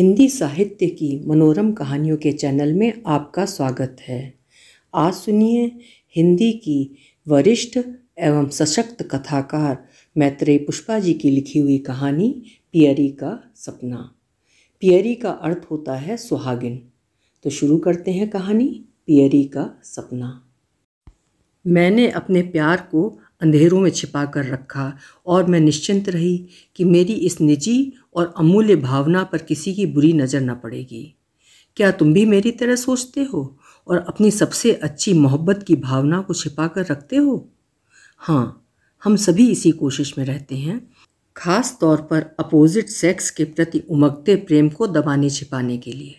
हिंदी साहित्य की मनोरम कहानियों के चैनल में आपका स्वागत है आज सुनिए हिंदी की वरिष्ठ एवं सशक्त कथाकार मैत्रेय पुष्पा जी की लिखी हुई कहानी पियरी का सपना पियरी का अर्थ होता है सुहागिन तो शुरू करते हैं कहानी पियरी का सपना मैंने अपने प्यार को अंधेरों में छिपा कर रखा और मैं निश्चिंत रही कि मेरी इस निजी और अमूल्य भावना पर किसी की बुरी नज़र न पड़ेगी क्या तुम भी मेरी तरह सोचते हो और अपनी सबसे अच्छी मोहब्बत की भावना को छिपा कर रखते हो हाँ हम सभी इसी कोशिश में रहते हैं खास तौर पर अपोजिट सेक्स के प्रति उमगते प्रेम को दबाने छिपाने के लिए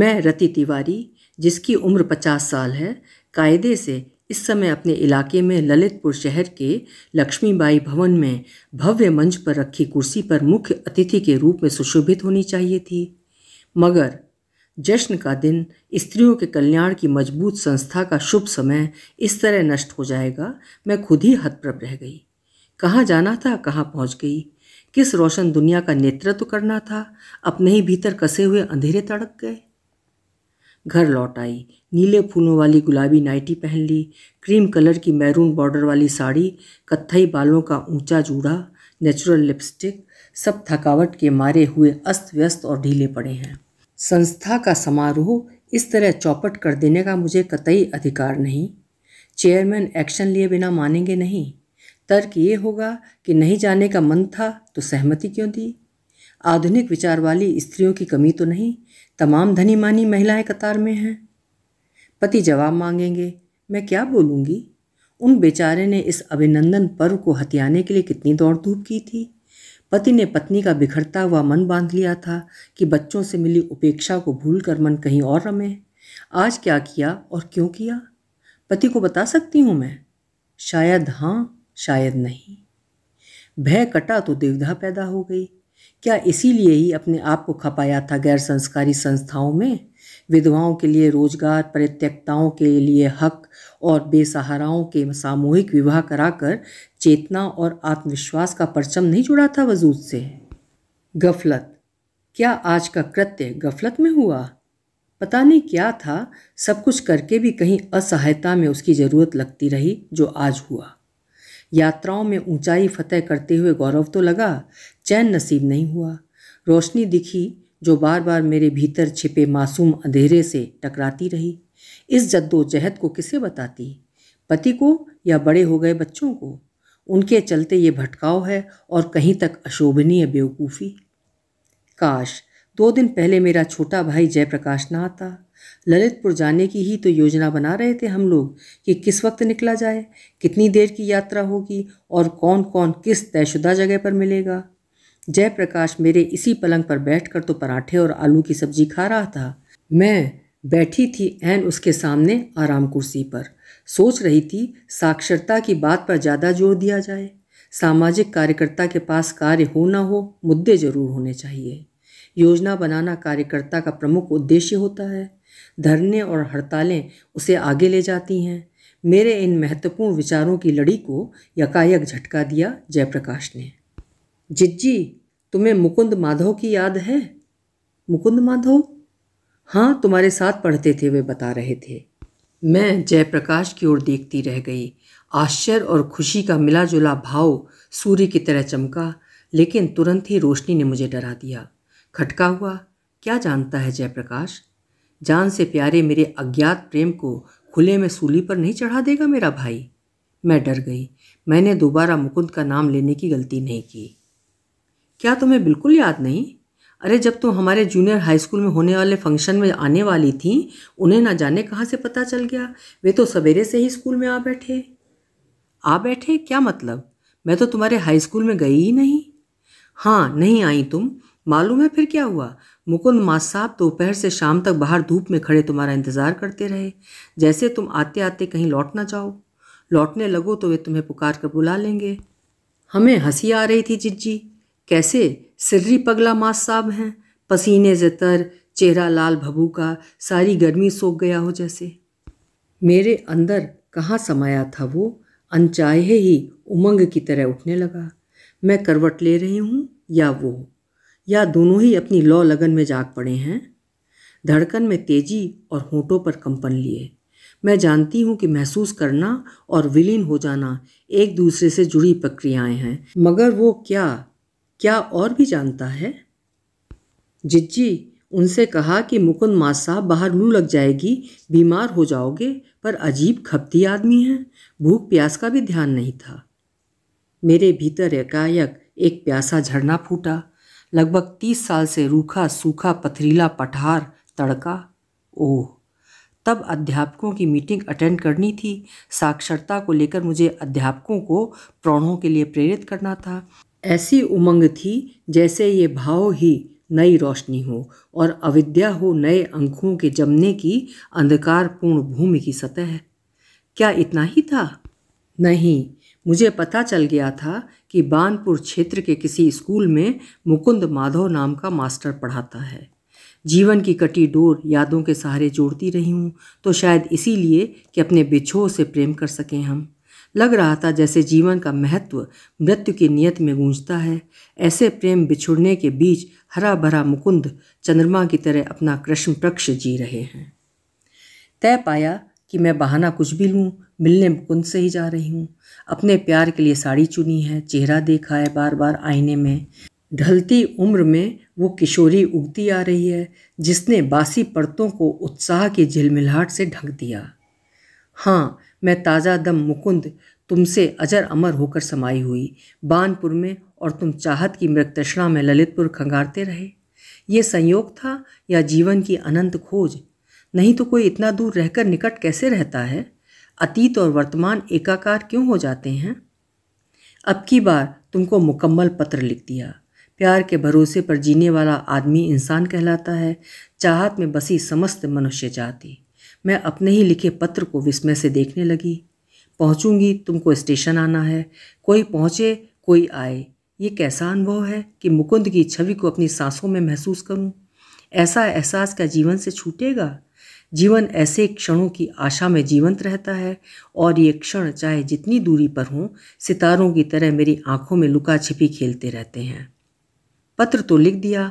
मैं रति तिवारी जिसकी उम्र पचास साल है कायदे से इस समय अपने इलाके में ललितपुर शहर के लक्ष्मीबाई भवन में भव्य मंच पर रखी कुर्सी पर मुख्य अतिथि के रूप में सुशोभित होनी चाहिए थी मगर जश्न का दिन स्त्रियों के कल्याण की मजबूत संस्था का शुभ समय इस तरह नष्ट हो जाएगा मैं खुद ही हतप्रभ रह गई कहाँ जाना था कहाँ पहुँच गई किस रोशन दुनिया का नेतृत्व करना था अपने ही भीतर कसे हुए अंधेरे तड़क गए घर लौट आई नीले फूलों वाली गुलाबी नाइटी पहन ली क्रीम कलर की मैरून बॉर्डर वाली साड़ी कत्थई बालों का ऊंचा जूड़ा नेचुरल लिपस्टिक सब थकावट के मारे हुए अस्त व्यस्त और ढीले पड़े हैं संस्था का समारोह इस तरह चौपट कर देने का मुझे कतई अधिकार नहीं चेयरमैन एक्शन लिए बिना मानेंगे नहीं तर्क ये होगा कि नहीं जाने का मन था तो सहमति क्यों दी आधुनिक विचार वाली स्त्रियों की कमी तो नहीं तमाम धनी मानी महिलाएं कतार में हैं पति जवाब मांगेंगे मैं क्या बोलूँगी उन बेचारे ने इस अभिनंदन पर्व को हथियाने के लिए कितनी दौड़ धूप की थी पति ने पत्नी का बिखरता हुआ मन बांध लिया था कि बच्चों से मिली उपेक्षा को भूल कर मन कहीं और रमे आज क्या किया और क्यों किया पति को बता सकती हूँ मैं शायद हाँ शायद नहीं भय कटा तो देवधा पैदा हो गई क्या इसीलिए ही अपने आप को खपाया था गैर संस्कारी संस्थाओं में विधवाओं के लिए रोजगार परित्यक्ताओं के लिए हक और बेसहाराओं के सामूहिक विवाह कराकर चेतना और आत्मविश्वास का परचम नहीं जुड़ा था वजूद से गफलत क्या आज का कृत्य गफलत में हुआ पता नहीं क्या था सब कुछ करके भी कहीं असहायता में उसकी ज़रूरत लगती रही जो आज हुआ यात्राओं में ऊंचाई फतेह करते हुए गौरव तो लगा चैन नसीब नहीं हुआ रोशनी दिखी जो बार बार मेरे भीतर छिपे मासूम अंधेरे से टकराती रही इस जद्दोजहद को किसे बताती पति को या बड़े हो गए बच्चों को उनके चलते ये भटकाव है और कहीं तक अशोभनीय बेवकूफ़ी काश दो दिन पहले मेरा छोटा भाई जयप्रकाश ना आता ललितपुर जाने की ही तो योजना बना रहे थे हम लोग कि किस वक्त निकला जाए कितनी देर की यात्रा होगी और कौन कौन किस तयशुदा जगह पर मिलेगा जयप्रकाश मेरे इसी पलंग पर बैठकर तो पराठे और आलू की सब्जी खा रहा था मैं बैठी थी एन उसके सामने आराम कुर्सी पर सोच रही थी साक्षरता की बात पर ज़्यादा जोर दिया जाए सामाजिक कार्यकर्ता के पास कार्य हो ना हो मुद्दे जरूर होने चाहिए योजना बनाना कार्यकर्ता का प्रमुख उद्देश्य होता है धरने और हड़तालें उसे आगे ले जाती हैं मेरे इन महत्वपूर्ण विचारों की लड़ी को यकायक झटका दिया जयप्रकाश ने जिज्जी तुम्हें मुकुंद माधव की याद है मुकुंद माधव हाँ तुम्हारे साथ पढ़ते थे वे बता रहे थे मैं जयप्रकाश की ओर देखती रह गई आश्चर्य और खुशी का मिला जुला भाव सूर्य की तरह चमका लेकिन तुरंत ही रोशनी ने मुझे डरा दिया खटका हुआ क्या जानता है जयप्रकाश जान से प्यारे मेरे अज्ञात प्रेम को खुले में सूली पर नहीं चढ़ा देगा मेरा भाई मैं डर गई मैंने दोबारा मुकुंद का नाम लेने की गलती नहीं की क्या तुम्हें बिल्कुल याद नहीं अरे जब तुम हमारे जूनियर हाई स्कूल में होने वाले फंक्शन में आने वाली थी उन्हें ना जाने कहाँ से पता चल गया वे तो सवेरे से ही स्कूल में आ बैठे आ बैठे क्या मतलब मैं तो तुम्हारे हाई स्कूल में गई ही नहीं हाँ नहीं आई तुम मालूम है फिर क्या हुआ मुकुंद मास साहब दोपहर से शाम तक बाहर धूप में खड़े तुम्हारा इंतज़ार करते रहे जैसे तुम आते आते कहीं लौट ना जाओ लौटने लगो तो वे तुम्हें पुकार कर बुला लेंगे हमें हंसी आ रही थी जिज्जी कैसे सिर्री पगला मास साहब हैं पसीने से तर चेहरा लाल भबू का सारी गर्मी सोख गया हो जैसे मेरे अंदर कहाँ समाया था वो अनचाहे ही उमंग की तरह उठने लगा मैं करवट ले रही हूँ या वो या दोनों ही अपनी लौ लगन में जाग पड़े हैं धड़कन में तेजी और होठों पर कंपन लिए मैं जानती हूँ कि महसूस करना और विलीन हो जाना एक दूसरे से जुड़ी प्रक्रियाएं हैं मगर वो क्या क्या और भी जानता है जिज्जी उनसे कहा कि मुकुंद मासा बाहर लू लग जाएगी बीमार हो जाओगे पर अजीब खपती आदमी है भूख प्यास का भी ध्यान नहीं था मेरे भीतर एकाएक एक प्यासा झरना फूटा लगभग तीस साल से रूखा सूखा पथरीला पठार तड़का ओह तब अध्यापकों की मीटिंग अटेंड करनी थी साक्षरता को लेकर मुझे अध्यापकों को प्रौढ़ों के लिए प्रेरित करना था ऐसी उमंग थी जैसे ये भाव ही नई रोशनी हो और अविद्या हो नए अंकुरों के जमने की अंधकारपूर्ण भूमि की सतह क्या इतना ही था नहीं मुझे पता चल गया था कि बानपुर क्षेत्र के किसी स्कूल में मुकुंद माधव नाम का मास्टर पढ़ाता है जीवन की कटी डोर यादों के सहारे जोड़ती रही हूँ तो शायद इसीलिए कि अपने बिछो से प्रेम कर सकें हम लग रहा था जैसे जीवन का महत्व मृत्यु की नियत में गूंजता है ऐसे प्रेम बिछुड़ने के बीच हरा भरा मुकुंद चंद्रमा की तरह अपना कृष्ण पृक्ष जी रहे हैं तय पाया कि मैं बहाना कुछ भी लूँ मिलने मुकुंद से ही जा रही हूँ अपने प्यार के लिए साड़ी चुनी है चेहरा देखा है बार बार आईने में ढलती उम्र में वो किशोरी उगती आ रही है जिसने बासी परतों को उत्साह की झिलमिलाहट से ढक दिया हाँ मैं ताज़ा दम मुकुंद तुमसे अजर अमर होकर समाई हुई बानपुर में और तुम चाहत की मृत तृष्णा में ललितपुर खंगारते रहे ये संयोग था या जीवन की अनंत खोज नहीं तो कोई इतना दूर रहकर निकट कैसे रहता है अतीत और वर्तमान एकाकार क्यों हो जाते हैं अब की बार तुमको मुकम्मल पत्र लिख दिया प्यार के भरोसे पर जीने वाला आदमी इंसान कहलाता है चाहत में बसी समस्त मनुष्य जाति मैं अपने ही लिखे पत्र को विस्मय से देखने लगी पहुँचूँगी तुमको स्टेशन आना है कोई पहुँचे कोई आए ये कैसा अनुभव है कि मुकुंद की छवि को अपनी सांसों में महसूस करूँ ऐसा एहसास क्या जीवन से छूटेगा जीवन ऐसे क्षणों की आशा में जीवंत रहता है और ये क्षण चाहे जितनी दूरी पर हों सितारों की तरह मेरी आंखों में लुका छिपी खेलते रहते हैं पत्र तो लिख दिया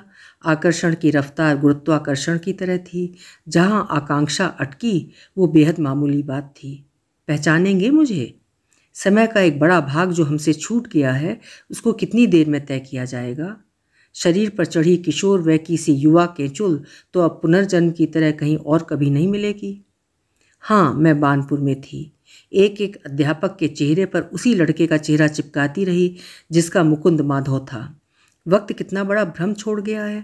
आकर्षण की रफ्तार गुरुत्वाकर्षण की तरह थी जहाँ आकांक्षा अटकी वो बेहद मामूली बात थी पहचानेंगे मुझे समय का एक बड़ा भाग जो हमसे छूट गया है उसको कितनी देर में तय किया जाएगा शरीर पर चढ़ी किशोर व किसी युवा के चुल तो अब पुनर्जन्म की तरह कहीं और कभी नहीं मिलेगी हाँ मैं बानपुर में थी एक एक अध्यापक के चेहरे पर उसी लड़के का चेहरा चिपकाती रही जिसका मुकुंद माधव था वक्त कितना बड़ा भ्रम छोड़ गया है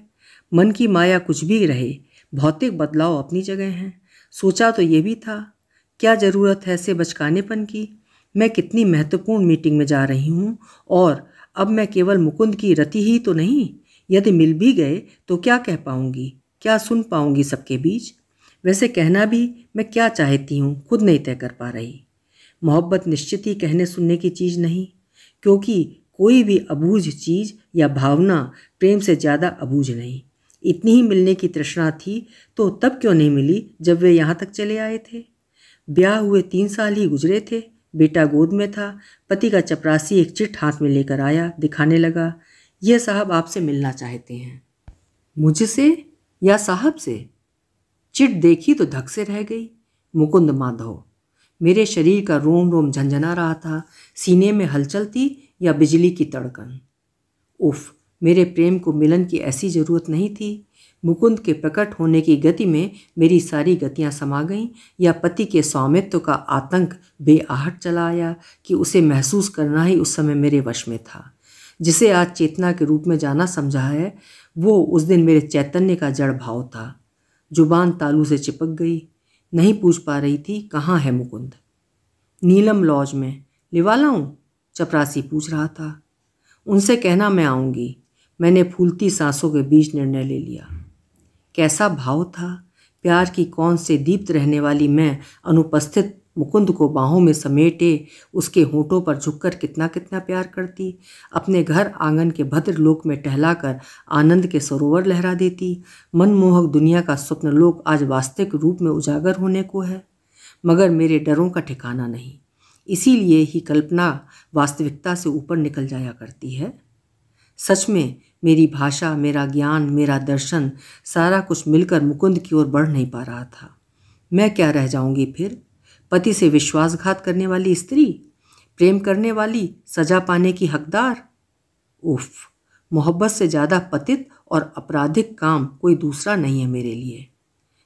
मन की माया कुछ भी रहे भौतिक बदलाव अपनी जगह हैं सोचा तो ये भी था क्या ज़रूरत है ऐसे बचकानेपन की मैं कितनी महत्वपूर्ण मीटिंग में जा रही हूँ और अब मैं केवल मुकुंद की रति ही तो नहीं यदि मिल भी गए तो क्या कह पाऊँगी क्या सुन पाऊँगी सबके बीच वैसे कहना भी मैं क्या चाहती हूँ खुद नहीं तय कर पा रही मोहब्बत निश्चित ही कहने सुनने की चीज़ नहीं क्योंकि कोई भी अबूझ चीज़ या भावना प्रेम से ज़्यादा अबूझ नहीं इतनी ही मिलने की तृष्णा थी तो तब क्यों नहीं मिली जब वे यहाँ तक चले आए थे ब्याह हुए तीन साल ही गुजरे थे बेटा गोद में था पति का चपरासी एक चिट हाथ में लेकर आया दिखाने लगा यह साहब आपसे मिलना चाहते हैं मुझसे या साहब से चिट देखी तो धक से रह गई मुकुंद माधव मेरे शरीर का रोम रोम झंझना रहा था सीने में हलचल थी या बिजली की तड़कन उफ मेरे प्रेम को मिलन की ऐसी ज़रूरत नहीं थी मुकुंद के प्रकट होने की गति में मेरी सारी गतियां समा गईं या पति के स्वामित्व का आतंक बेआहट चला आया कि उसे महसूस करना ही उस समय मेरे वश में था जिसे आज चेतना के रूप में जाना समझा है वो उस दिन मेरे चैतन्य का जड़ भाव था जुबान तालू से चिपक गई नहीं पूछ पा रही थी कहाँ है मुकुंद नीलम लॉज में लिवा लाऊं चपरासी पूछ रहा था उनसे कहना मैं आऊँगी मैंने फूलती सांसों के बीच निर्णय ले लिया कैसा भाव था प्यार की कौन से दीप्त रहने वाली मैं अनुपस्थित मुकुंद को बाहों में समेटे उसके होठों पर झुककर कितना कितना प्यार करती अपने घर आंगन के भद्र लोक में टहलाकर आनंद के सरोवर लहरा देती मनमोहक दुनिया का स्वप्नलोक आज वास्तविक रूप में उजागर होने को है मगर मेरे डरों का ठिकाना नहीं इसीलिए ही कल्पना वास्तविकता से ऊपर निकल जाया करती है सच में मेरी भाषा मेरा ज्ञान मेरा दर्शन सारा कुछ मिलकर मुकुंद की ओर बढ़ नहीं पा रहा था मैं क्या रह जाऊंगी फिर पति से विश्वासघात करने वाली स्त्री प्रेम करने वाली सजा पाने की हकदार उफ मोहब्बत से ज़्यादा पतित और आपराधिक काम कोई दूसरा नहीं है मेरे लिए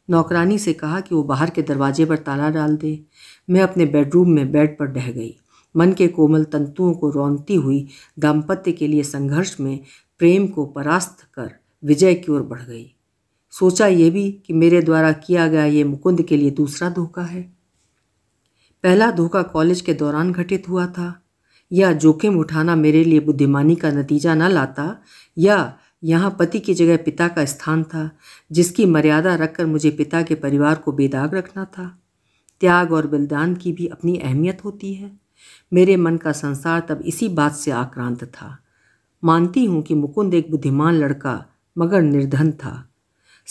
नौकरानी से कहा कि वो बाहर के दरवाजे पर ताला डाल दे मैं अपने बेडरूम में बेड पर ढह गई मन के कोमल तंतुओं को रौनती हुई दाम्पत्य के लिए संघर्ष में प्रेम को परास्त कर विजय की ओर बढ़ गई सोचा ये भी कि मेरे द्वारा किया गया ये मुकुंद के लिए दूसरा धोखा है पहला धोखा कॉलेज के दौरान घटित हुआ था या जोखिम उठाना मेरे लिए बुद्धिमानी का नतीजा न लाता या यहाँ पति की जगह पिता का स्थान था जिसकी मर्यादा रखकर मुझे पिता के परिवार को बेदाग रखना था त्याग और बलिदान की भी अपनी अहमियत होती है मेरे मन का संसार तब इसी बात से आक्रांत था मानती हूँ कि मुकुंद एक बुद्धिमान लड़का मगर निर्धन था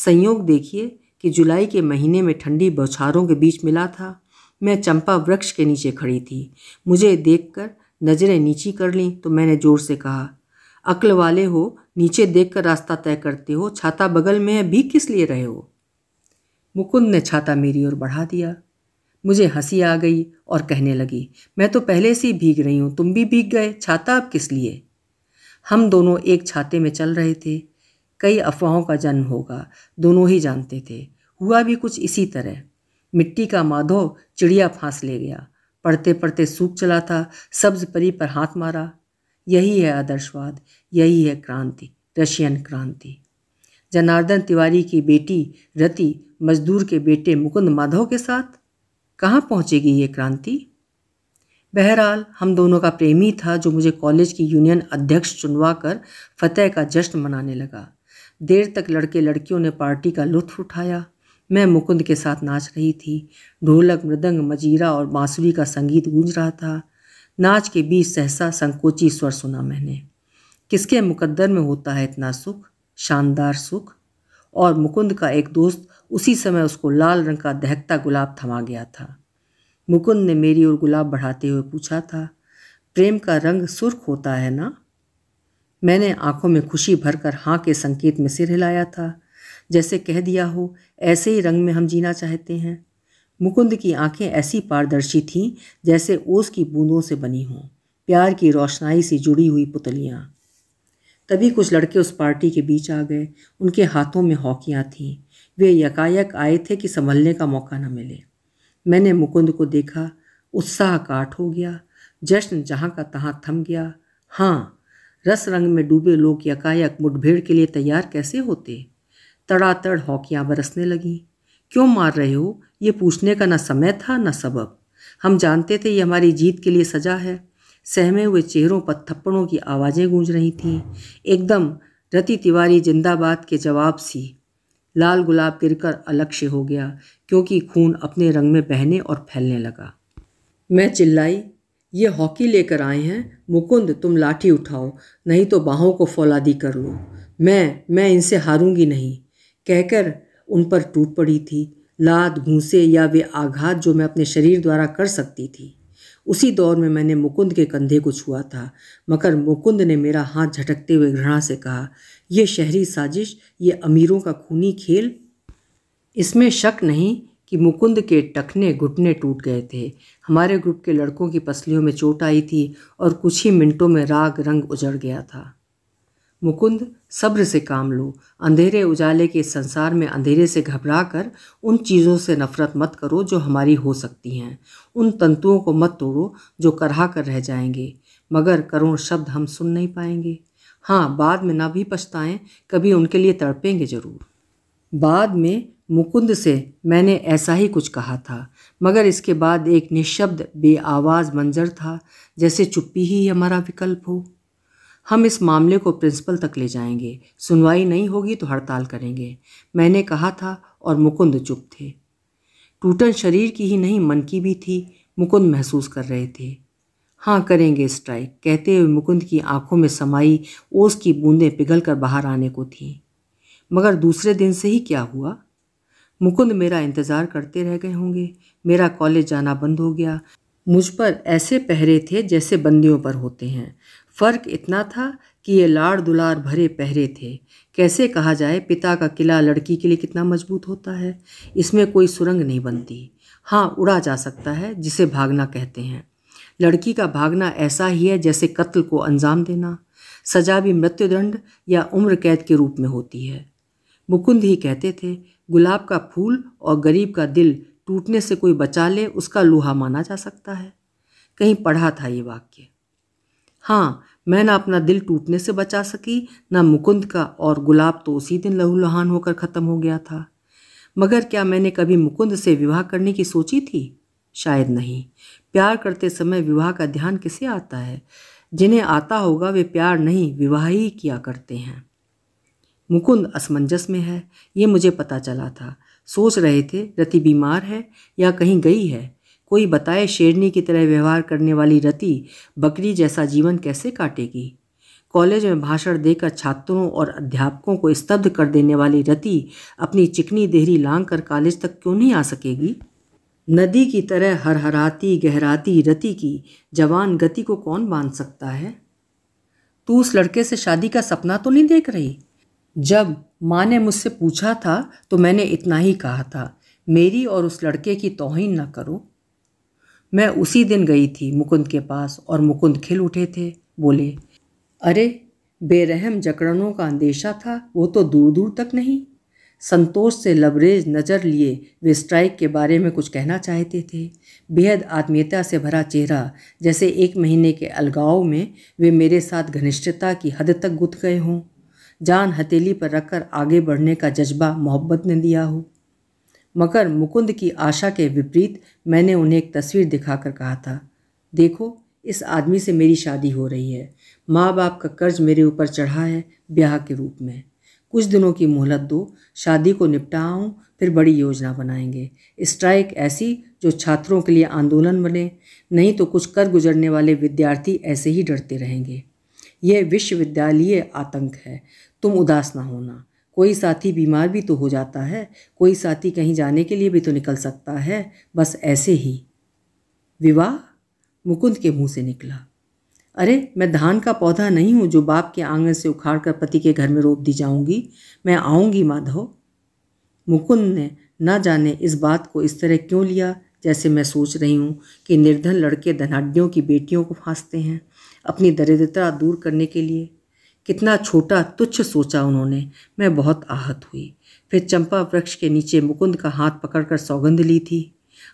संयोग देखिए कि जुलाई के महीने में ठंडी बौछारों के बीच मिला था मैं चंपा वृक्ष के नीचे खड़ी थी मुझे देखकर नज़रें नीची कर लीं तो मैंने ज़ोर से कहा अक्ल वाले हो नीचे देखकर रास्ता तय करते हो छाता बगल में है भी किस लिए रहे हो मुकुंद ने छाता मेरी ओर बढ़ा दिया मुझे हंसी आ गई और कहने लगी मैं तो पहले से ही भीग रही हूँ तुम भी भीग गए छाता अब किस लिए हम दोनों एक छाते में चल रहे थे कई अफवाहों का जन्म होगा दोनों ही जानते थे हुआ भी कुछ इसी तरह मिट्टी का माधो चिड़िया फांस ले गया पढ़ते पढ़ते सूख चला था सब्ज परी पर हाथ मारा यही है आदर्शवाद यही है क्रांति रशियन क्रांति जनार्दन तिवारी की बेटी रति मजदूर के बेटे मुकुंद माधव के साथ कहाँ पहुँचेगी ये क्रांति बहरहाल हम दोनों का प्रेमी था जो मुझे कॉलेज की यूनियन अध्यक्ष चुनवा कर फतेह का जश्न मनाने लगा देर तक लड़के लड़कियों ने पार्टी का लुत्फ उठाया मैं मुकुंद के साथ नाच रही थी ढोलक मृदंग मजीरा और बांसुरी का संगीत गूंज रहा था नाच के बीच सहसा संकोची स्वर सुना मैंने किसके मुकद्दर में होता है इतना सुख शानदार सुख और मुकुंद का एक दोस्त उसी समय उसको लाल रंग का दहकता गुलाब थमा गया था मुकुंद ने मेरी ओर गुलाब बढ़ाते हुए पूछा था प्रेम का रंग सुर्ख होता है ना मैंने आंखों में खुशी भरकर हाँ के संकेत में सिर हिलाया था जैसे कह दिया हो ऐसे ही रंग में हम जीना चाहते हैं मुकुंद की आंखें ऐसी पारदर्शी थीं जैसे ओस की बूंदों से बनी हों प्यार की रोशनाई से जुड़ी हुई पुतलियाँ तभी कुछ लड़के उस पार्टी के बीच आ गए उनके हाथों में हॉकियाँ थीं वे यकायक आए थे कि संभलने का मौका न मिले मैंने मुकुंद को देखा उत्साह काट हो गया जश्न जहाँ का तहाँ थम गया हाँ रस रंग में डूबे लोग यकायक मुठभेड़ के लिए तैयार कैसे होते तड़ातड़ हॉकियाँ बरसने लगीं क्यों मार रहे हो ये पूछने का न समय था न सबब हम जानते थे ये हमारी जीत के लिए सजा है सहमे हुए चेहरों पर थप्पड़ों की आवाज़ें गूंज रही थीं एकदम रति तिवारी जिंदाबाद के जवाब सी लाल गुलाब गिरकर अलक्ष्य हो गया क्योंकि खून अपने रंग में बहने और फैलने लगा मैं चिल्लाई ये हॉकी लेकर आए हैं मुकुंद तुम लाठी उठाओ नहीं तो बाहों को फौलादी कर लो मैं मैं इनसे हारूंगी नहीं कहकर उन पर टूट पड़ी थी लात घूसे या वे आघात जो मैं अपने शरीर द्वारा कर सकती थी उसी दौर में मैंने मुकुंद के कंधे को छुआ था मगर मुकुंद ने मेरा हाथ झटकते हुए घृणा से कहा यह शहरी साजिश ये अमीरों का खूनी खेल इसमें शक नहीं कि मुकुंद के टखने घुटने टूट गए थे हमारे ग्रुप के लड़कों की पसलियों में चोट आई थी और कुछ ही मिनटों में राग रंग उजड़ गया था मुकुंद सब्र से काम लो अंधेरे उजाले के संसार में अंधेरे से घबरा कर उन चीज़ों से नफरत मत करो जो हमारी हो सकती हैं उन तंतुओं को मत तोड़ो जो करहा कर रह जाएंगे मगर करुण शब्द हम सुन नहीं पाएंगे हाँ बाद में ना भी पछताएं कभी उनके लिए तड़पेंगे ज़रूर बाद में मुकुंद से मैंने ऐसा ही कुछ कहा था मगर इसके बाद एक निशब्द आवाज़ मंजर था जैसे चुप्पी ही हमारा विकल्प हो हम इस मामले को प्रिंसिपल तक ले जाएंगे सुनवाई नहीं होगी तो हड़ताल करेंगे मैंने कहा था और मुकुंद चुप थे टूटन शरीर की ही नहीं मन की भी थी मुकुंद महसूस कर रहे थे हाँ करेंगे स्ट्राइक कहते हुए मुकुंद की आंखों में समाई ओस की बूंदें पिघल कर बाहर आने को थीं मगर दूसरे दिन से ही क्या हुआ मुकुंद मेरा इंतज़ार करते रह गए होंगे मेरा कॉलेज जाना बंद हो गया मुझ पर ऐसे पहरे थे जैसे बंदियों पर होते हैं फ़र्क इतना था कि ये लाड़ दुलार भरे पहरे थे कैसे कहा जाए पिता का किला लड़की के लिए कितना मजबूत होता है इसमें कोई सुरंग नहीं बनती हाँ उड़ा जा सकता है जिसे भागना कहते हैं लड़की का भागना ऐसा ही है जैसे कत्ल को अंजाम देना सजा भी मृत्युदंड या उम्र कैद के रूप में होती है मुकुंद ही कहते थे गुलाब का फूल और गरीब का दिल टूटने से कोई बचा ले उसका लोहा माना जा सकता है कहीं पढ़ा था ये वाक्य हाँ मैं ना अपना दिल टूटने से बचा सकी ना मुकुंद का और गुलाब तो उसी दिन लहूलुहान होकर ख़त्म हो गया था मगर क्या मैंने कभी मुकुंद से विवाह करने की सोची थी शायद नहीं प्यार करते समय विवाह का ध्यान किसे आता है जिन्हें आता होगा वे प्यार नहीं विवाह ही किया करते हैं मुकुंद असमंजस में है ये मुझे पता चला था सोच रहे थे रति बीमार है या कहीं गई है कोई बताए शेरनी की तरह व्यवहार करने वाली रति बकरी जैसा जीवन कैसे काटेगी कॉलेज में भाषण देकर छात्रों और अध्यापकों को स्तब्ध कर देने वाली रति अपनी चिकनी देहरी लांग कर कॉलेज तक क्यों नहीं आ सकेगी नदी की तरह हरहराती गहराती रति की जवान गति को कौन बांध सकता है तू उस लड़के से शादी का सपना तो नहीं देख रही जब माँ ने मुझसे पूछा था तो मैंने इतना ही कहा था मेरी और उस लड़के की तोहिन ना करो मैं उसी दिन गई थी मुकुंद के पास और मुकुंद खिल उठे थे बोले अरे बेरहम जकड़नों का अंदेशा था वो तो दूर दूर तक नहीं संतोष से लबरेज नज़र लिए वे स्ट्राइक के बारे में कुछ कहना चाहते थे बेहद आत्मीयता से भरा चेहरा जैसे एक महीने के अलगाव में वे मेरे साथ घनिष्ठता की हद तक गुथ गए हों जान हथेली पर रखकर आगे बढ़ने का जज्बा मोहब्बत ने दिया हो मगर मुकुंद की आशा के विपरीत मैंने उन्हें एक तस्वीर दिखाकर कहा था देखो इस आदमी से मेरी शादी हो रही है माँ बाप का कर्ज मेरे ऊपर चढ़ा है ब्याह के रूप में कुछ दिनों की मोहलत दो शादी को निपटाऊँ फिर बड़ी योजना बनाएंगे स्ट्राइक ऐसी जो छात्रों के लिए आंदोलन बने नहीं तो कुछ कर गुजरने वाले विद्यार्थी ऐसे ही डरते रहेंगे यह विश्वविद्यालय आतंक है तुम उदास ना होना कोई साथी बीमार भी तो हो जाता है कोई साथी कहीं जाने के लिए भी तो निकल सकता है बस ऐसे ही विवाह मुकुंद के मुंह से निकला अरे मैं धान का पौधा नहीं हूँ जो बाप के आंगन से उखाड़ कर पति के घर में रोप दी जाऊँगी मैं आऊँगी माधव मुकुंद ने ना जाने इस बात को इस तरह क्यों लिया जैसे मैं सोच रही हूँ कि निर्धन लड़के धनाढ़ियों की बेटियों को फांसते हैं अपनी दरिद्रता दूर करने के लिए कितना छोटा तुच्छ सोचा उन्होंने मैं बहुत आहत हुई फिर चंपा वृक्ष के नीचे मुकुंद का हाथ पकड़कर सौगंध ली थी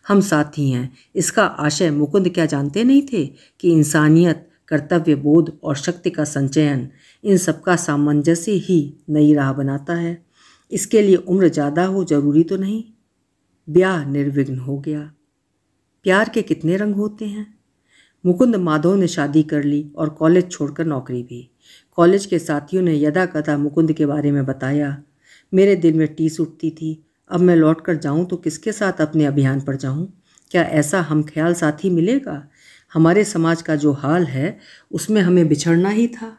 हम साथी हैं इसका आशय मुकुंद क्या जानते नहीं थे कि इंसानियत कर्तव्य बोध और शक्ति का संचयन इन सबका सामंजस्य ही नई राह बनाता है इसके लिए उम्र ज़्यादा हो जरूरी तो नहीं ब्याह निर्विघ्न हो गया प्यार के कितने रंग होते हैं मुकुंद माधव ने शादी कर ली और कॉलेज छोड़कर नौकरी भी कॉलेज के साथियों ने यदा कथा मुकुंद के बारे में बताया मेरे दिल में टीस उठती थी अब मैं लौट कर जाऊँ तो किसके साथ अपने अभियान पर जाऊँ क्या ऐसा हम ख्याल साथी मिलेगा हमारे समाज का जो हाल है उसमें हमें बिछड़ना ही था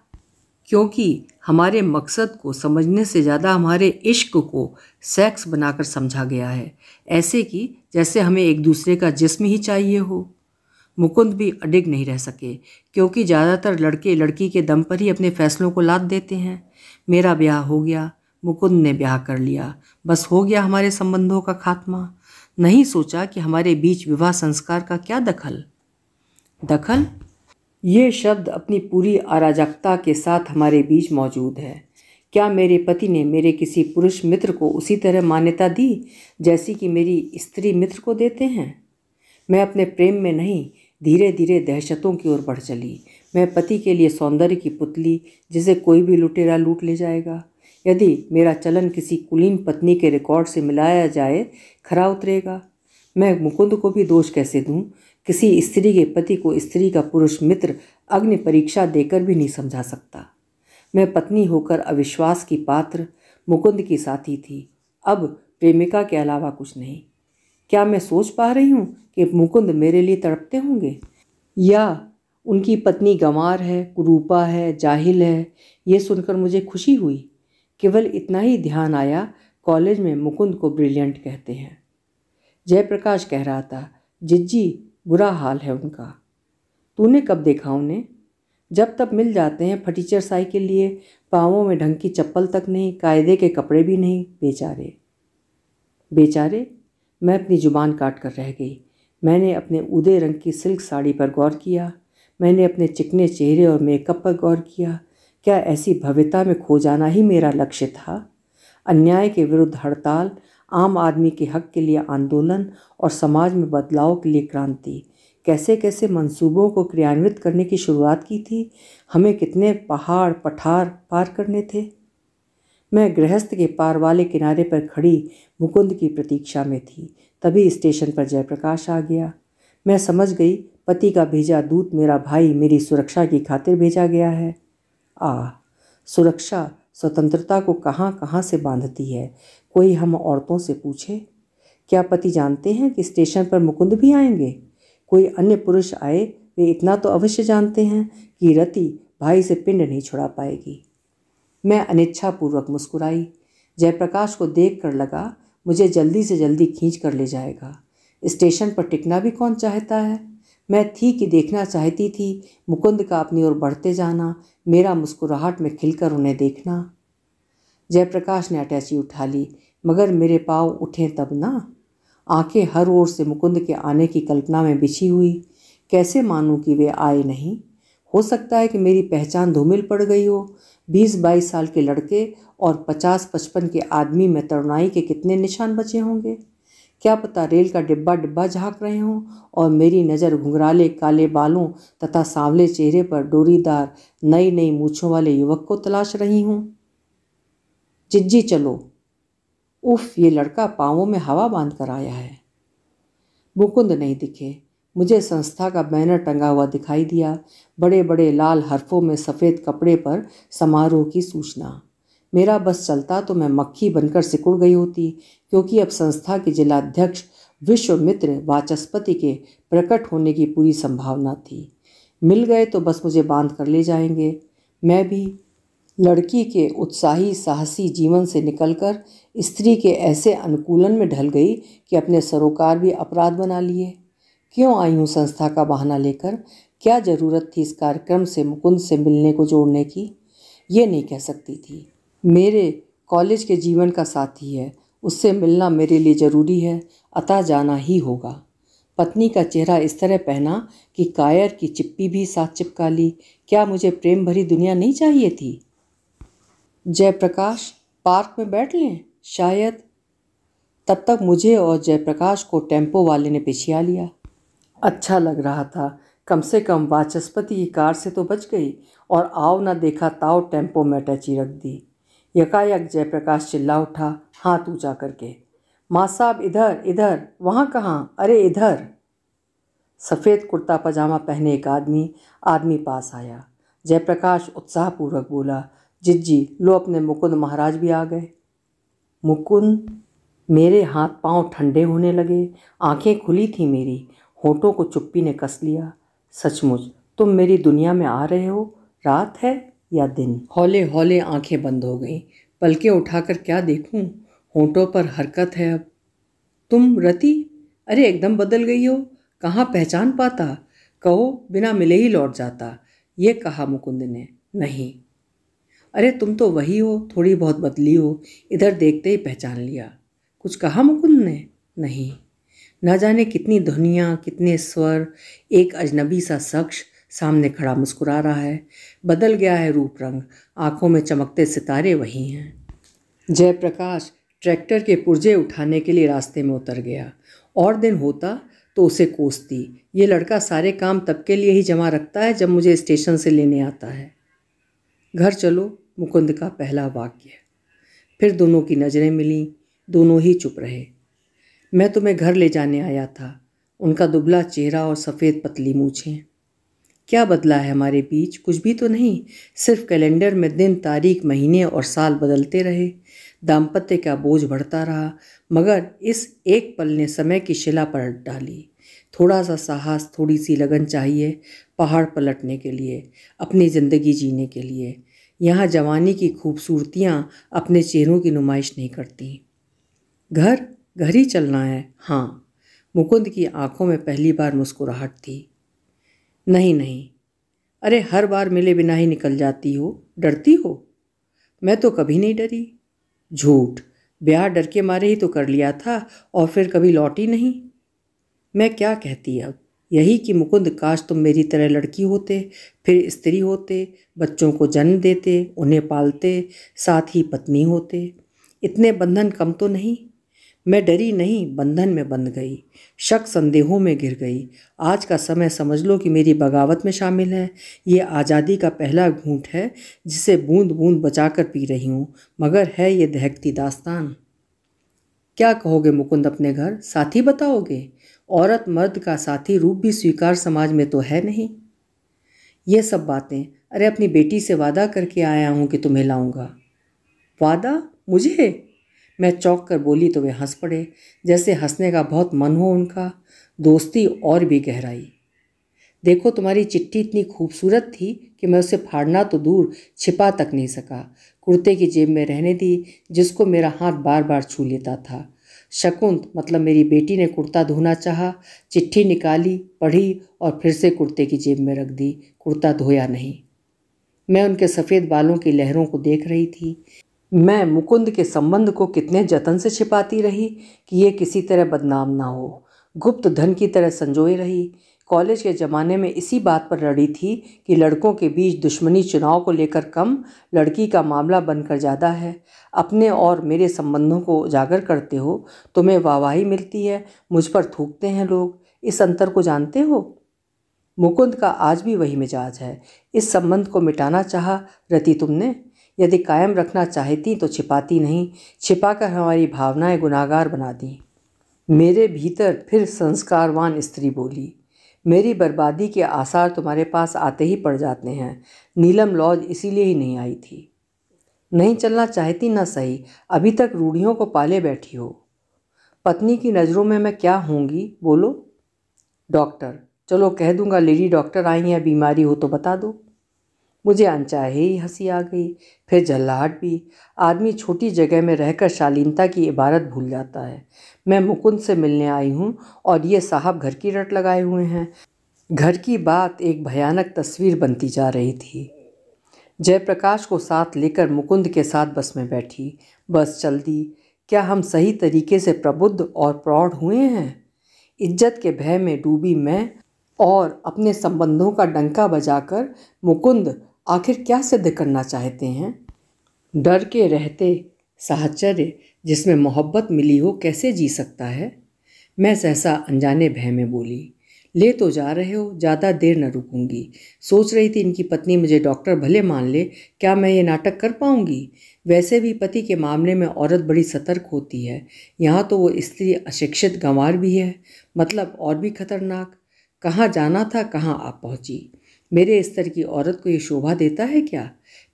क्योंकि हमारे मकसद को समझने से ज़्यादा हमारे इश्क को सेक्स बनाकर समझा गया है ऐसे कि जैसे हमें एक दूसरे का जिस्म ही चाहिए हो मुकुंद भी अडिग नहीं रह सके क्योंकि ज़्यादातर लड़के लड़की के दम पर ही अपने फैसलों को लाद देते हैं मेरा ब्याह हो गया मुकुंद ने ब्याह कर लिया बस हो गया हमारे संबंधों का खात्मा नहीं सोचा कि हमारे बीच विवाह संस्कार का क्या दखल दखल ये शब्द अपनी पूरी अराजकता के साथ हमारे बीच मौजूद है क्या मेरे पति ने मेरे किसी पुरुष मित्र को उसी तरह मान्यता दी जैसी कि मेरी स्त्री मित्र को देते हैं मैं अपने प्रेम में नहीं धीरे धीरे दहशतों की ओर बढ़ चली मैं पति के लिए सौंदर्य की पुतली जिसे कोई भी लुटेरा लूट ले जाएगा यदि मेरा चलन किसी कुलीन पत्नी के रिकॉर्ड से मिलाया जाए खरा उतरेगा मैं मुकुंद को भी दोष कैसे दूं किसी स्त्री के पति को स्त्री का पुरुष मित्र अग्नि परीक्षा देकर भी नहीं समझा सकता मैं पत्नी होकर अविश्वास की पात्र मुकुंद की साथी थी अब प्रेमिका के अलावा कुछ नहीं क्या मैं सोच पा रही हूँ कि मुकुंद मेरे लिए तड़पते होंगे या उनकी पत्नी गंवार है कुरूपा है जाहिल है ये सुनकर मुझे खुशी हुई केवल इतना ही ध्यान आया कॉलेज में मुकुंद को ब्रिलियंट कहते हैं जयप्रकाश कह रहा था जिज्जी बुरा हाल है उनका तूने कब देखा उन्हें जब तब मिल जाते हैं फटीचर साई के लिए पाँवों में ढंग की चप्पल तक नहीं कायदे के कपड़े भी नहीं बेचारे बेचारे मैं अपनी ज़ुबान काट कर रह गई मैंने अपने उदय रंग की सिल्क साड़ी पर गौर किया मैंने अपने चिकने चेहरे और मेकअप पर गौर किया क्या ऐसी भव्यता में खो जाना ही मेरा लक्ष्य था अन्याय के विरुद्ध हड़ताल आम आदमी के हक के लिए आंदोलन और समाज में बदलाव के लिए क्रांति कैसे कैसे मंसूबों को क्रियान्वित करने की शुरुआत की थी हमें कितने पहाड़ पठार पार करने थे मैं गृहस्थ के पार वाले किनारे पर खड़ी मुकुंद की प्रतीक्षा में थी तभी स्टेशन पर जयप्रकाश आ गया मैं समझ गई पति का भेजा दूत मेरा भाई मेरी सुरक्षा की खातिर भेजा गया है आ सुरक्षा स्वतंत्रता को कहाँ कहाँ से बांधती है कोई हम औरतों से पूछे क्या पति जानते हैं कि स्टेशन पर मुकुंद भी आएंगे कोई अन्य पुरुष आए वे इतना तो अवश्य जानते हैं कि रति भाई से पिंड नहीं छुड़ा पाएगी मैं अनिच्छापूर्वक मुस्कुराई जयप्रकाश को देख कर लगा मुझे जल्दी से जल्दी खींच कर ले जाएगा स्टेशन पर टिकना भी कौन चाहता है मैं थी कि देखना चाहती थी मुकुंद का अपनी ओर बढ़ते जाना मेरा मुस्कुराहट में खिलकर उन्हें देखना जयप्रकाश ने अटैची उठा ली मगर मेरे पाँव उठे तब ना आंखें हर ओर से मुकुंद के आने की कल्पना में बिछी हुई कैसे मानूं कि वे आए नहीं हो सकता है कि मेरी पहचान धूमिल पड़ गई हो बीस बाईस साल के लड़के और पचास पचपन के आदमी में तरुणाई के कितने निशान बचे होंगे क्या पता रेल का डिब्बा डिब्बा झाँक रहे हों और मेरी नज़र घुंघराले काले बालों तथा सांवले चेहरे पर डोरीदार नई नई मूछों वाले युवक को तलाश रही हूँ जिज्जी चलो उफ ये लड़का पाँवों में हवा बांध कर आया है मुकुंद नहीं दिखे मुझे संस्था का बैनर टंगा हुआ दिखाई दिया बड़े बड़े लाल हरफों में सफ़ेद कपड़े पर समारोह की सूचना मेरा बस चलता तो मैं मक्खी बनकर सिकुड़ गई होती क्योंकि अब संस्था के जिलाध्यक्ष विश्वमित्र वाचस्पति के प्रकट होने की पूरी संभावना थी मिल गए तो बस मुझे बांध कर ले जाएंगे मैं भी लड़की के उत्साही साहसी जीवन से निकलकर स्त्री के ऐसे अनुकूलन में ढल गई कि अपने सरोकार भी अपराध बना लिए क्यों आई हूँ संस्था का बहाना लेकर क्या ज़रूरत थी इस कार्यक्रम से मुकुंद से मिलने को जोड़ने की ये नहीं कह सकती थी मेरे कॉलेज के जीवन का साथी है उससे मिलना मेरे लिए ज़रूरी है अतः जाना ही होगा पत्नी का चेहरा इस तरह पहना कि कायर की चिप्पी भी साथ चिपका ली क्या मुझे प्रेम भरी दुनिया नहीं चाहिए थी जयप्रकाश पार्क में बैठ लें शायद तब तक मुझे और जयप्रकाश को टेम्पो वाले ने पिछिया लिया अच्छा लग रहा था कम से कम वाचस्पति की कार से तो बच गई और आओ ना देखा ताओ टेम्पो में अटैची रख दी यकायक जयप्रकाश चिल्ला उठा हाथ ऊँचा करके माँ साहब इधर इधर वहाँ कहाँ अरे इधर सफ़ेद कुर्ता पजामा पहने एक आदमी आदमी पास आया जयप्रकाश उत्साहपूर्वक बोला जिज्जी लो अपने मुकुंद महाराज भी आ गए मुकुंद मेरे हाथ पांव ठंडे होने लगे आंखें खुली थी मेरी होठों को चुप्पी ने कस लिया सचमुच तुम मेरी दुनिया में आ रहे हो रात है या दिन हौले हौले आंखें बंद हो गईं पलके उठाकर क्या देखूं होठों पर हरकत है अब तुम रति अरे एकदम बदल गई हो कहाँ पहचान पाता कहो बिना मिले ही लौट जाता ये कहा मुकुंद ने नहीं अरे तुम तो वही हो थोड़ी बहुत बदली हो इधर देखते ही पहचान लिया कुछ कहा मुकुंद ने नहीं न जाने कितनी ध्वनियाँ कितने स्वर एक अजनबी सा शख्स सामने खड़ा मुस्कुरा रहा है बदल गया है रूप रंग आँखों में चमकते सितारे वही हैं जयप्रकाश ट्रैक्टर के पुर्जे उठाने के लिए रास्ते में उतर गया और दिन होता तो उसे कोसती ये लड़का सारे काम तब के लिए ही जमा रखता है जब मुझे स्टेशन से लेने आता है घर चलो मुकुंद का पहला वाक्य फिर दोनों की नज़रें मिली दोनों ही चुप रहे मैं तुम्हें घर ले जाने आया था उनका दुबला चेहरा और सफ़ेद पतली मूछें क्या बदला है हमारे बीच कुछ भी तो नहीं सिर्फ कैलेंडर में दिन तारीख महीने और साल बदलते रहे दाम्पत्य का बोझ बढ़ता रहा मगर इस एक पल ने समय की शिला पर डाली थोड़ा सा साहस थोड़ी सी लगन चाहिए पहाड़ पलटने के लिए अपनी ज़िंदगी जीने के लिए यहाँ जवानी की खूबसूरतियाँ अपने चेहरों की नुमाइश नहीं करती घर घर ही चलना है हाँ मुकुंद की आंखों में पहली बार मुस्कुराहट थी नहीं नहीं अरे हर बार मिले बिना ही निकल जाती हो डरती हो मैं तो कभी नहीं डरी झूठ ब्याह डर के मारे ही तो कर लिया था और फिर कभी लौटी नहीं मैं क्या कहती अब यही कि मुकुंद काश तुम मेरी तरह लड़की होते फिर स्त्री होते बच्चों को जन्म देते उन्हें पालते साथ ही पत्नी होते इतने बंधन कम तो नहीं मैं डरी नहीं बंधन में बंध गई शक संदेहों में गिर गई आज का समय समझ लो कि मेरी बगावत में शामिल है ये आज़ादी का पहला घूंट है जिसे बूंद बूंद बचाकर पी रही हूँ मगर है ये दहकती दास्तान क्या कहोगे मुकुंद अपने घर साथी बताओगे औरत मर्द का साथी रूप भी स्वीकार समाज में तो है नहीं ये सब बातें अरे अपनी बेटी से वादा करके आया हूँ कि तुम्हें लाऊंगा वादा मुझे मैं चौंक कर बोली तो वे हंस पड़े जैसे हंसने का बहुत मन हो उनका दोस्ती और भी गहराई देखो तुम्हारी चिट्ठी इतनी खूबसूरत थी कि मैं उसे फाड़ना तो दूर छिपा तक नहीं सका कुर्ते की जेब में रहने दी जिसको मेरा हाथ बार बार छू लेता था शकुंत मतलब मेरी बेटी ने कुर्ता धोना चाहा चिट्ठी निकाली पढ़ी और फिर से कुर्ते की जेब में रख दी कुर्ता धोया नहीं मैं उनके सफ़ेद बालों की लहरों को देख रही थी मैं मुकुंद के संबंध को कितने जतन से छिपाती रही कि ये किसी तरह बदनाम ना हो गुप्त धन की तरह संजोए रही कॉलेज के ज़माने में इसी बात पर लड़ी थी कि लड़कों के बीच दुश्मनी चुनाव को लेकर कम लड़की का मामला बनकर ज़्यादा है अपने और मेरे संबंधों को उजागर करते हो तुम्हें वाहवाही मिलती है मुझ पर थूकते हैं लोग इस अंतर को जानते हो मुकुंद का आज भी वही मिजाज है इस संबंध को मिटाना चाहा रति तुमने यदि कायम रखना चाहती तो छिपाती नहीं छिपाकर हमारी भावनाएं गुनागार बना दी मेरे भीतर फिर संस्कारवान स्त्री बोली मेरी बर्बादी के आसार तुम्हारे पास आते ही पड़ जाते हैं नीलम लॉज इसीलिए ही नहीं आई थी नहीं चलना चाहती ना सही अभी तक रूढ़ियों को पाले बैठी हो पत्नी की नज़रों में मैं क्या होंगी बोलो डॉक्टर चलो कह दूंगा लेडी डॉक्टर आई हैं बीमारी हो तो बता दो मुझे अनचाहे ही हंसी आ गई फिर जल्लाहट भी आदमी छोटी जगह में रहकर शालीनता की इबारत भूल जाता है मैं मुकुंद से मिलने आई हूँ और ये साहब घर की रट लगाए हुए हैं घर की बात एक भयानक तस्वीर बनती जा रही थी जयप्रकाश को साथ लेकर मुकुंद के साथ बस में बैठी बस चल दी क्या हम सही तरीके से प्रबुद्ध और प्रौढ़ हुए हैं इज्जत के भय में डूबी मैं और अपने संबंधों का डंका बजाकर मुकुंद आखिर क्या सिद्ध करना चाहते हैं डर के रहते साहचर्य जिसमें मोहब्बत मिली हो कैसे जी सकता है मैं सहसा अनजाने भय में बोली ले तो जा रहे हो ज़्यादा देर न रुकूंगी सोच रही थी इनकी पत्नी मुझे डॉक्टर भले मान ले क्या मैं ये नाटक कर पाऊंगी वैसे भी पति के मामले में औरत बड़ी सतर्क होती है यहाँ तो वो स्त्री अशिक्षित गंवार भी है मतलब और भी खतरनाक कहाँ जाना था कहाँ आप पहुँची मेरे स्तर की औरत को ये शोभा देता है क्या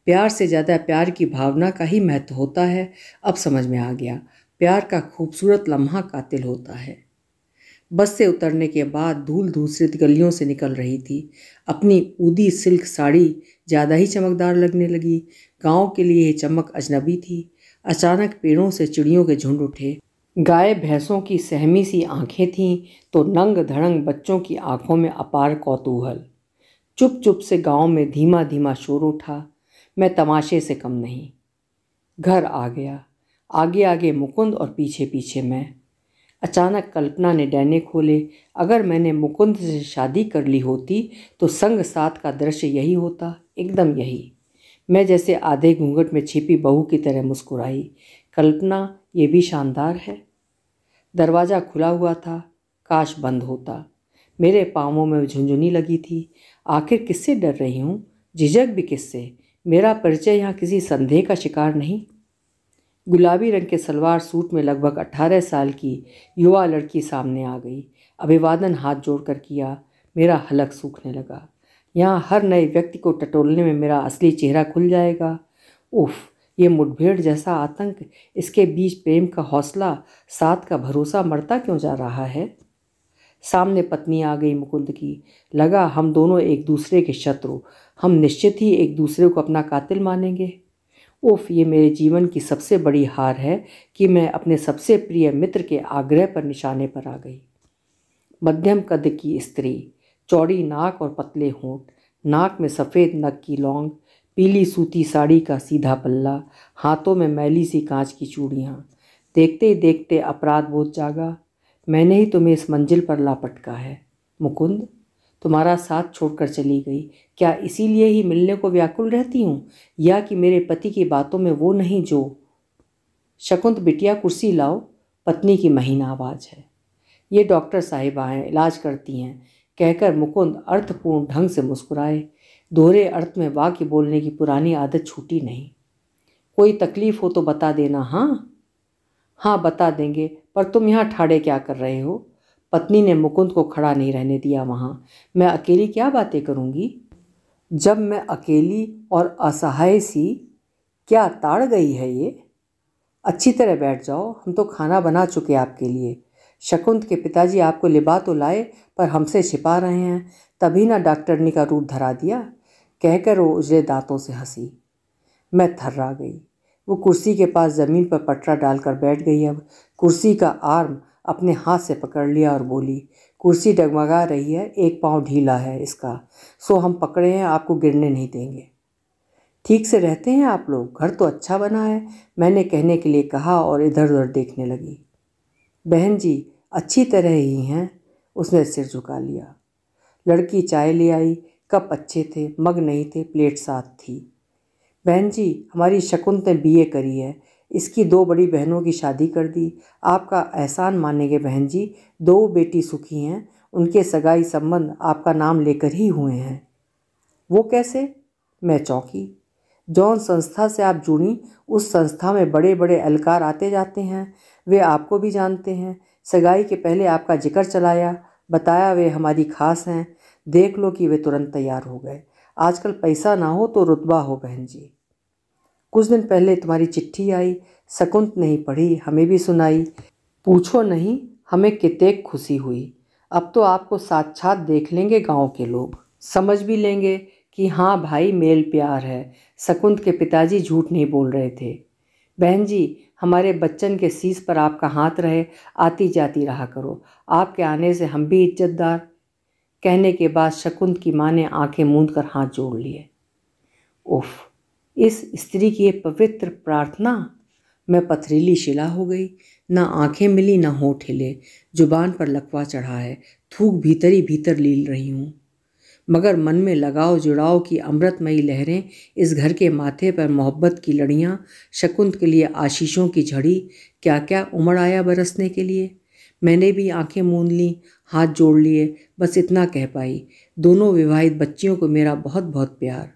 प्यार से ज़्यादा प्यार की भावना का ही महत्व होता है अब समझ में आ गया प्यार का खूबसूरत लम्हा कातिल होता है बस से उतरने के बाद धूल दूसरी गलियों से निकल रही थी अपनी ऊदी सिल्क साड़ी ज़्यादा ही चमकदार लगने लगी गांव के लिए ये चमक अजनबी थी अचानक पेड़ों से चिड़ियों के झुंड उठे गाय भैंसों की सहमी सी आंखें थीं तो नंग धड़ंग बच्चों की आंखों में अपार कौतूहल चुप चुप से गांव में धीमा धीमा शोर उठा मैं तमाशे से कम नहीं घर आ गया आगे आगे मुकुंद और पीछे पीछे मैं अचानक कल्पना ने डैने खोले अगर मैंने मुकुंद से शादी कर ली होती तो संग साथ का दृश्य यही होता एकदम यही मैं जैसे आधे घूंघट में छिपी बहू की तरह मुस्कुराई कल्पना ये भी शानदार है दरवाज़ा खुला हुआ था काश बंद होता मेरे पाँवों में झुंझुनी लगी थी आखिर किससे डर रही हूँ झिझक भी किससे मेरा परिचय यहाँ किसी संदेह का शिकार नहीं गुलाबी रंग के सलवार सूट में लगभग अट्ठारह साल की युवा लड़की सामने आ गई अभिवादन हाथ जोड़कर किया मेरा हलक सूखने लगा यहाँ हर नए व्यक्ति को टटोलने में मेरा असली चेहरा खुल जाएगा उफ़ ये मुठभेड़ जैसा आतंक इसके बीच प्रेम का हौसला साथ का भरोसा मरता क्यों जा रहा है सामने पत्नी आ गई मुकुंद की लगा हम दोनों एक दूसरे के शत्रु हम निश्चित ही एक दूसरे को अपना कातिल मानेंगे उफ ये मेरे जीवन की सबसे बड़ी हार है कि मैं अपने सबसे प्रिय मित्र के आग्रह पर निशाने पर आ गई मध्यम कद की स्त्री चौड़ी नाक और पतले होंठ नाक में सफ़ेद नक की लौंग पीली सूती साड़ी का सीधा पल्ला हाथों में मैली सी कांच की चूड़ियाँ देखते ही देखते अपराध बोध जागा मैंने ही तुम्हें इस मंजिल पर लापटका है मुकुंद तुम्हारा साथ छोड़कर चली गई क्या इसीलिए ही मिलने को व्याकुल रहती हूँ या कि मेरे पति की बातों में वो नहीं जो शकुंत बिटिया कुर्सी लाओ पत्नी की महीना आवाज़ है ये डॉक्टर साहिबाएँ इलाज करती हैं कहकर मुकुंद अर्थपूर्ण ढंग से मुस्कुराए दोहरे अर्थ में वाक्य बोलने की पुरानी आदत छूटी नहीं कोई तकलीफ़ हो तो बता देना हाँ हाँ बता देंगे पर तुम यहाँ ठाड़े क्या कर रहे हो पत्नी ने मुकुंद को खड़ा नहीं रहने दिया वहाँ मैं अकेली क्या बातें करूँगी जब मैं अकेली और असहाय सी क्या ताड़ गई है ये अच्छी तरह बैठ जाओ हम तो खाना बना चुके आपके लिए शकुंत के पिताजी आपको लिबा तो लाए पर हमसे छिपा रहे हैं तभी ना डॉक्टरनी का रूप धरा दिया कहकर वो उजले दांतों से हंसी मैं थर्रा गई वो कुर्सी के पास ज़मीन पर पटरा डालकर बैठ गई अब कुर्सी का आर्म अपने हाथ से पकड़ लिया और बोली कुर्सी डगमगा रही है एक पाँव ढीला है इसका सो हम पकड़े हैं आपको गिरने नहीं देंगे ठीक से रहते हैं आप लोग घर तो अच्छा बना है मैंने कहने के लिए कहा और इधर उधर देखने लगी बहन जी अच्छी तरह ही हैं उसने सिर झुका लिया लड़की चाय ले आई कप अच्छे थे मग नहीं थे प्लेट साथ थी बहन जी हमारी शकुंत ने बीए करी है इसकी दो बड़ी बहनों की शादी कर दी आपका एहसान मानेंगे बहन जी दो बेटी सुखी हैं उनके सगाई संबंध आपका नाम लेकर ही हुए हैं वो कैसे मैं चौंकी जौन संस्था से आप जुड़ी उस संस्था में बड़े बड़े अलकार आते जाते हैं वे आपको भी जानते हैं सगाई के पहले आपका जिक्र चलाया बताया वे हमारी खास हैं देख लो कि वे तुरंत तैयार हो गए आजकल पैसा ना हो तो रुतबा हो बहन जी कुछ दिन पहले तुम्हारी चिट्ठी आई सकुंत नहीं पढ़ी हमें भी सुनाई पूछो नहीं हमें कितेक खुशी हुई अब तो आपको साक्षात देख लेंगे गांव के लोग समझ भी लेंगे कि हाँ भाई मेल प्यार है सकुंत के पिताजी झूठ नहीं बोल रहे थे बहन जी हमारे बच्चन के शीस पर आपका हाथ रहे आती जाती रहा करो आपके आने से हम भी इज्जतदार कहने के बाद शकुंत की माँ ने आंखें मूंद कर हाथ जोड़ लिए उफ इस स्त्री की पवित्र प्रार्थना मैं पथरीली शिला हो गई ना आंखें मिली ना होठ हिले जुबान पर लकवा चढ़ा है थूक भीतर ही भीतर लील रही हूँ मगर मन में लगाव जुड़ाव की अमृतमयी लहरें इस घर के माथे पर मोहब्बत की लड़ियाँ शकुंत के लिए आशीषों की झड़ी क्या क्या उमड़ आया बरसने के लिए मैंने भी आंखें मूंद लीं हाथ जोड़ लिए बस इतना कह पाई दोनों विवाहित बच्चियों को मेरा बहुत बहुत प्यार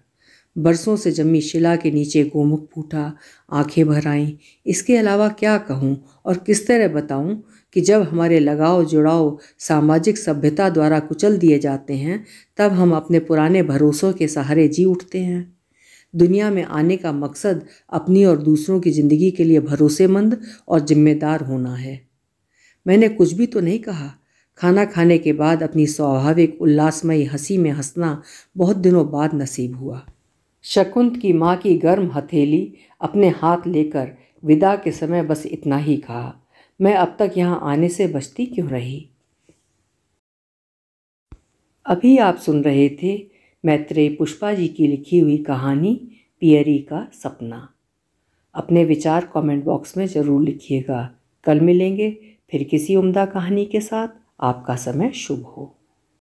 बरसों से जमी शिला के नीचे गोमुख फूटा आंखें भर आईं इसके अलावा क्या कहूँ और किस तरह बताऊँ कि जब हमारे लगाव जुड़ाव सामाजिक सभ्यता द्वारा कुचल दिए जाते हैं तब हम अपने पुराने भरोसों के सहारे जी उठते हैं दुनिया में आने का मकसद अपनी और दूसरों की ज़िंदगी के लिए भरोसेमंद और जिम्मेदार होना है मैंने कुछ भी तो नहीं कहा खाना खाने के बाद अपनी स्वाभाविक उल्लासमयी हंसी में हंसना बहुत दिनों बाद नसीब हुआ शकुंत की माँ की गर्म हथेली अपने हाथ लेकर विदा के समय बस इतना ही कहा मैं अब तक यहाँ आने से बचती क्यों रही अभी आप सुन रहे थे मैत्रेय पुष्पा जी की लिखी हुई कहानी पियरी का सपना अपने विचार कमेंट बॉक्स में ज़रूर लिखिएगा कल मिलेंगे फिर किसी उम्दा कहानी के साथ आपका समय शुभ हो